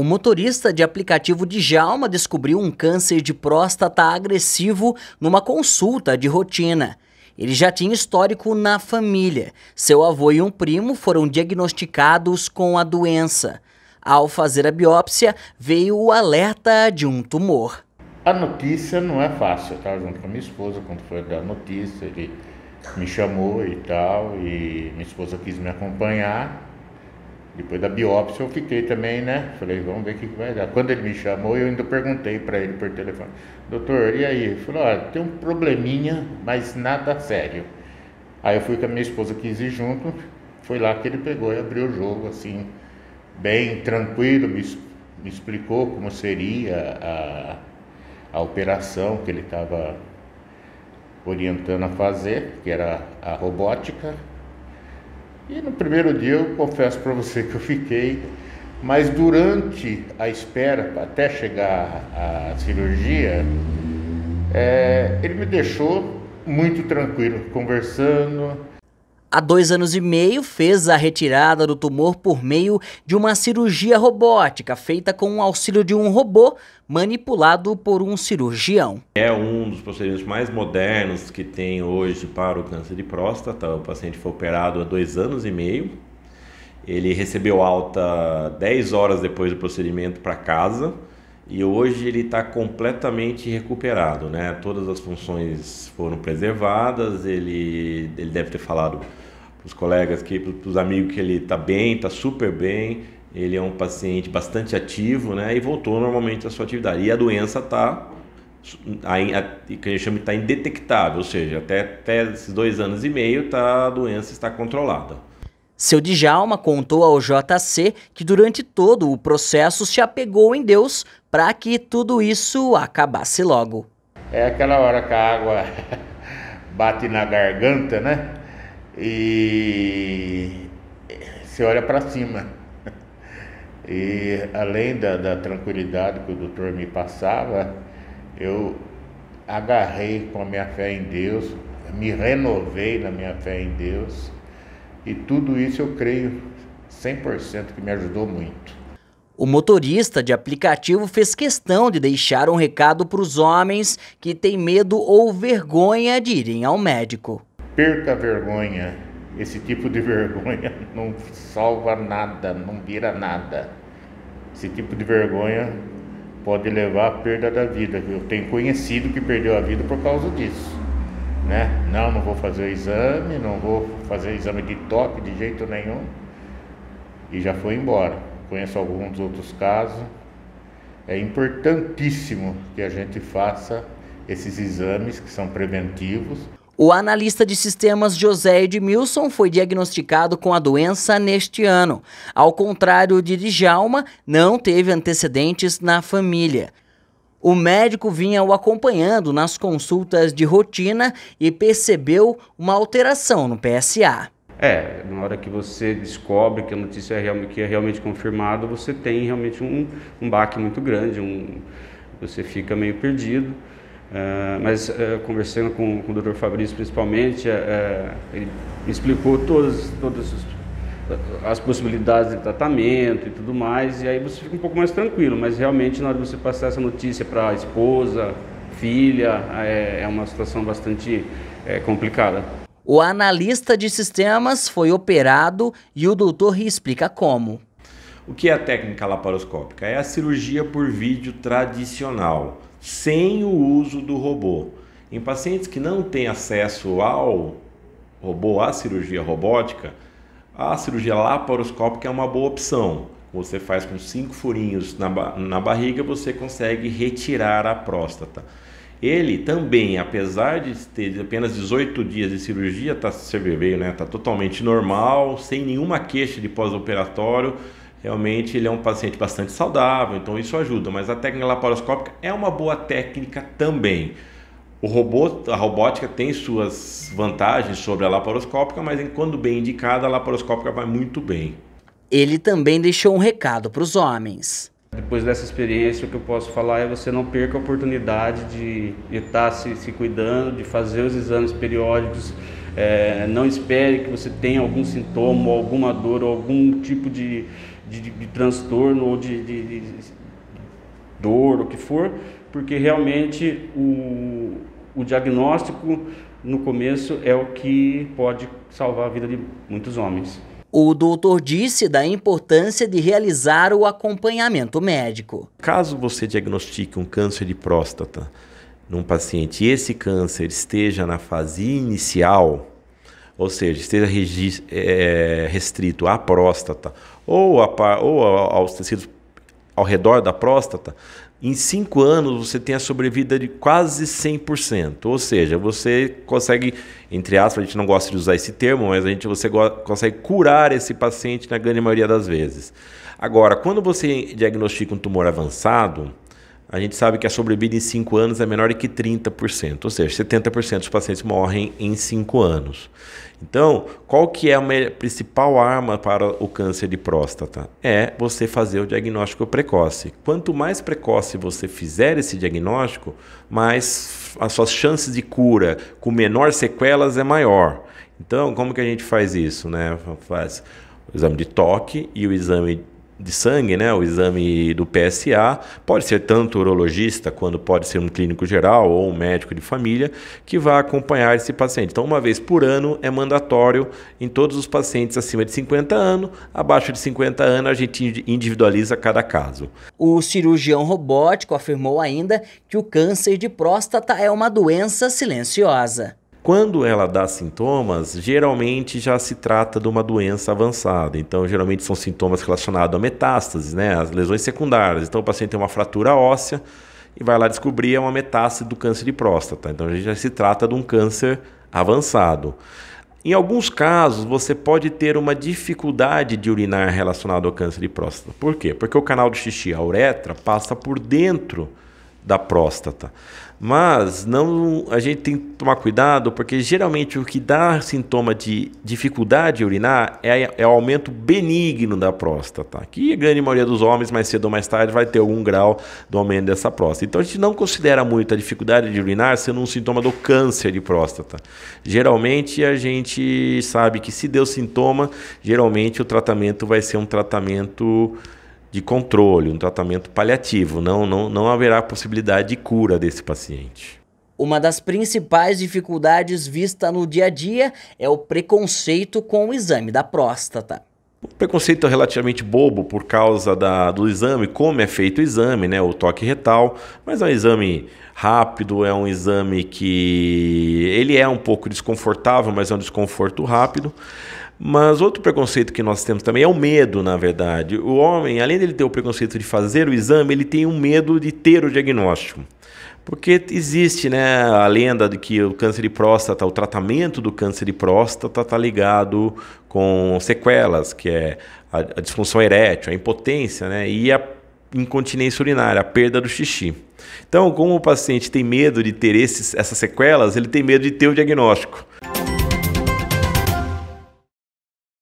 O motorista de aplicativo de Jalma descobriu um câncer de próstata agressivo numa consulta de rotina. Ele já tinha histórico na família. Seu avô e um primo foram diagnosticados com a doença. Ao fazer a biópsia, veio o alerta de um tumor. A notícia não é fácil. Eu estava junto com a minha esposa quando foi dar a notícia. Ele me chamou e tal, e minha esposa quis me acompanhar. Depois da biópsia eu fiquei também, né? Falei, vamos ver o que vai dar. Quando ele me chamou, eu ainda perguntei para ele por telefone, doutor, e aí? Ele falou, olha, tem um probleminha, mas nada sério. Aí eu fui com a minha esposa 15 junto, foi lá que ele pegou e abriu o jogo, assim, bem tranquilo, me, me explicou como seria a, a operação que ele estava orientando a fazer, que era a robótica e no primeiro dia eu confesso para você que eu fiquei, mas durante a espera até chegar à cirurgia, é, ele me deixou muito tranquilo, conversando, Há dois anos e meio, fez a retirada do tumor por meio de uma cirurgia robótica feita com o auxílio de um robô manipulado por um cirurgião. É um dos procedimentos mais modernos que tem hoje para o câncer de próstata. O paciente foi operado há dois anos e meio. Ele recebeu alta 10 horas depois do procedimento para casa e hoje ele está completamente recuperado, né? Todas as funções foram preservadas, ele, ele deve ter falado para os colegas, para os amigos que ele está bem, está super bem, ele é um paciente bastante ativo, né? E voltou normalmente à sua atividade. E a doença está que a gente chama está indetectável, ou seja, até, até esses dois anos e meio tá, a doença está controlada. Seu Djalma contou ao JC que durante todo o processo se apegou em Deus para que tudo isso acabasse logo. É aquela hora que a água bate na garganta, né? E você olha para cima. E além da, da tranquilidade que o doutor me passava, eu agarrei com a minha fé em Deus, me renovei na minha fé em Deus e tudo isso eu creio 100% que me ajudou muito. O motorista de aplicativo fez questão de deixar um recado para os homens que têm medo ou vergonha de irem ao médico. Perca a vergonha. Esse tipo de vergonha não salva nada, não vira nada. Esse tipo de vergonha pode levar à perda da vida. Eu tenho conhecido que perdeu a vida por causa disso né? Não, não vou fazer exame, não vou fazer exame de toque de jeito nenhum. E já foi embora. Conheço alguns outros casos. É importantíssimo que a gente faça esses exames que são preventivos. O analista de sistemas José Edmilson foi diagnosticado com a doença neste ano. Ao contrário de Djalma, não teve antecedentes na família. O médico vinha o acompanhando nas consultas de rotina e percebeu uma alteração no PSA. É, na hora que você descobre que a notícia é, real, que é realmente confirmada, você tem realmente um, um baque muito grande, um, você fica meio perdido. Uh, mas uh, conversando com, com, o Dr. Fabrício principalmente, uh, ele explicou todas, todas as as possibilidades de tratamento e tudo mais, e aí você fica um pouco mais tranquilo, mas realmente na hora de você passar essa notícia para a esposa, filha, é, é, uma situação bastante é, complicada. O analista de sistemas foi operado e o doutor explica como. O que é a técnica laparoscópica? É a cirurgia por vídeo tradicional, sem o uso do robô. Em pacientes que não têm acesso ao robô, à cirurgia robótica, a cirurgia laparoscópica é uma boa opção. Você faz com cinco furinhos na, na barriga, você consegue retirar a próstata. Ele também, apesar de ter apenas 18 dias de cirurgia, está você né? Está totalmente normal, sem nenhuma queixa de pós-operatório. Realmente ele é um paciente bastante saudável, então isso ajuda. Mas a técnica laparoscópica é uma boa técnica também. O robô, a robótica tem suas vantagens sobre a laparoscópica, mas quando bem indicada, a laparoscópica vai muito bem. Ele também deixou um recado para os homens. Depois dessa experiência, o que eu posso falar é você não perca a oportunidade de estar se, se cuidando, de fazer os exames periódicos. É, não espere que você tenha algum sintoma, alguma dor, algum tipo de, de, de, de transtorno ou de, dor, o que for, porque realmente o, o diagnóstico no começo é o que pode salvar a vida de muitos homens. O doutor disse da importância de realizar o acompanhamento médico. Caso você diagnostique um câncer de próstata num paciente e esse câncer esteja na fase inicial, ou seja, esteja eh, restrito à próstata ou, a, ou aos tecidos ao redor da próstata, em 5 anos você tem a sobrevida de quase 100%. Ou seja, você consegue, entre aspas, a gente não gosta de usar esse termo, mas a gente você consegue curar esse paciente na grande maioria das vezes. Agora, quando você diagnostica um tumor avançado, a gente sabe que a sobrevida em 5 anos é menor que 30%, ou seja, 70% dos pacientes morrem em 5 anos. Então, qual que é a principal arma para o câncer de próstata? É você fazer o diagnóstico precoce. Quanto mais precoce você fizer esse diagnóstico, mais as suas chances de cura com menor sequelas é maior. Então, como que a gente faz isso, né? Faz o exame de toque e o exame de sangue, né, o exame do PSA, pode ser tanto urologista, quanto pode ser um clínico geral ou um médico de família, que vai acompanhar esse paciente. Então, uma vez por ano é mandatório em todos os pacientes acima de 50 anos, abaixo de 50 anos a gente individualiza cada caso. O cirurgião robótico afirmou ainda que o câncer de próstata é uma doença silenciosa. Quando ela dá sintomas, geralmente já se trata de uma doença avançada. Então, geralmente são sintomas relacionados a metástases, né? As lesões secundárias. Então, o paciente tem uma fratura óssea e vai lá descobrir é uma metástase do câncer de próstata. Então, já se trata de um câncer avançado. Em alguns casos, você pode ter uma dificuldade de urinar relacionado ao câncer de próstata. Por quê? Porque o canal do xixi, a uretra, passa por dentro da próstata. Mas não, a gente tem que tomar cuidado, porque geralmente o que dá sintoma de dificuldade de urinar é, é o aumento benigno da próstata, que a grande maioria dos homens, mais cedo ou mais tarde, vai ter algum grau do aumento dessa próstata. Então a gente não considera muito a dificuldade de urinar sendo um sintoma do câncer de próstata. Geralmente a gente sabe que se deu sintoma, geralmente o tratamento vai ser um tratamento de controle, um tratamento paliativo. Não, não, não haverá possibilidade de cura desse paciente. Uma das principais dificuldades vista no dia a dia é o preconceito com o exame da próstata preconceito relativamente bobo por causa da, do exame, como é feito o exame, né, o toque retal, mas é um exame rápido, é um exame que ele é um pouco desconfortável, mas é um desconforto rápido. Mas outro preconceito que nós temos também é o medo, na verdade. O homem, além dele ter o preconceito de fazer o exame, ele tem um medo de ter o diagnóstico. Porque existe né, a lenda de que o câncer de próstata, o tratamento do câncer de próstata está ligado com sequelas, que é a, a disfunção erétil, a impotência né, e a incontinência urinária, a perda do xixi. Então, como o paciente tem medo de ter esses, essas sequelas, ele tem medo de ter o diagnóstico.